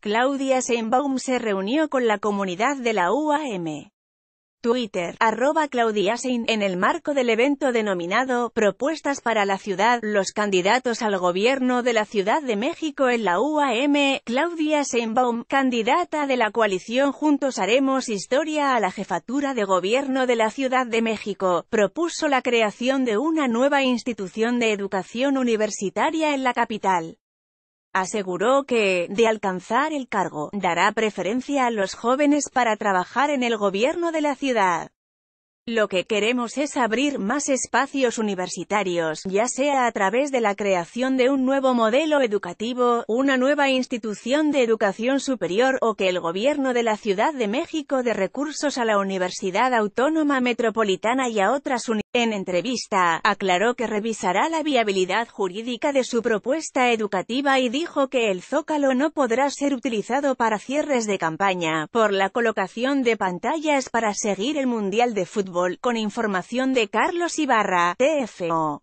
Claudia Seinbaum se reunió con la comunidad de la UAM. Twitter, arroba Claudia Sein, en el marco del evento denominado Propuestas para la Ciudad, los candidatos al gobierno de la Ciudad de México en la UAM, Claudia Seinbaum, candidata de la coalición Juntos Haremos Historia a la jefatura de gobierno de la Ciudad de México, propuso la creación de una nueva institución de educación universitaria en la capital. Aseguró que, de alcanzar el cargo, dará preferencia a los jóvenes para trabajar en el gobierno de la ciudad. Lo que queremos es abrir más espacios universitarios, ya sea a través de la creación de un nuevo modelo educativo, una nueva institución de educación superior o que el gobierno de la Ciudad de México dé recursos a la Universidad Autónoma Metropolitana y a otras En entrevista, aclaró que revisará la viabilidad jurídica de su propuesta educativa y dijo que el Zócalo no podrá ser utilizado para cierres de campaña, por la colocación de pantallas para seguir el Mundial de Fútbol con información de Carlos Ibarra, TFO.